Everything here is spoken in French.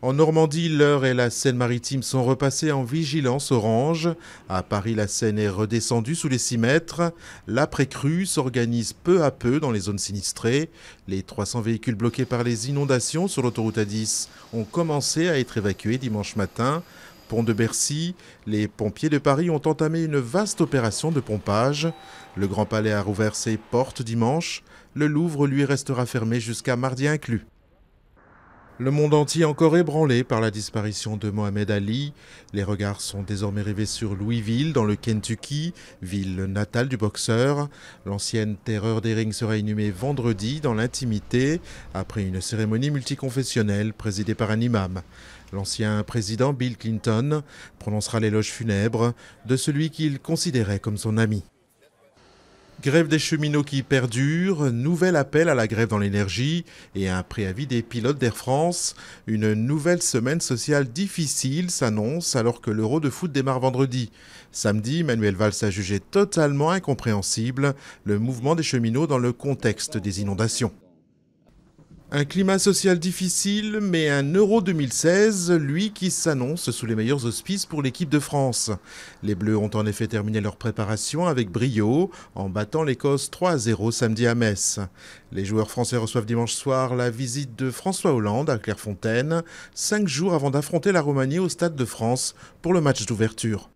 En Normandie, l'heure et la Seine-Maritime sont repassées en vigilance orange. À Paris, la Seine est redescendue sous les 6 mètres. L'après-crue s'organise peu à peu dans les zones sinistrées. Les 300 véhicules bloqués par les inondations sur l'autoroute A10 ont commencé à être évacués dimanche matin. Pont de Bercy, les pompiers de Paris ont entamé une vaste opération de pompage. Le Grand Palais a rouvert ses portes dimanche. Le Louvre, lui, restera fermé jusqu'à mardi inclus. Le monde entier encore ébranlé par la disparition de Mohamed Ali, les regards sont désormais rivés sur Louisville dans le Kentucky, ville natale du boxeur. L'ancienne terreur des rings sera inhumée vendredi dans l'intimité après une cérémonie multiconfessionnelle présidée par un imam. L'ancien président Bill Clinton prononcera l'éloge funèbre de celui qu'il considérait comme son ami. Grève des cheminots qui perdure, nouvel appel à la grève dans l'énergie et un préavis des pilotes d'Air France. Une nouvelle semaine sociale difficile s'annonce alors que l'Euro de foot démarre vendredi. Samedi, Manuel Valls a jugé totalement incompréhensible le mouvement des cheminots dans le contexte des inondations. Un climat social difficile, mais un Euro 2016, lui qui s'annonce sous les meilleurs auspices pour l'équipe de France. Les Bleus ont en effet terminé leur préparation avec brio en battant l'Écosse 3-0 samedi à Metz. Les joueurs français reçoivent dimanche soir la visite de François Hollande à Clairefontaine, cinq jours avant d'affronter la Roumanie au Stade de France pour le match d'ouverture.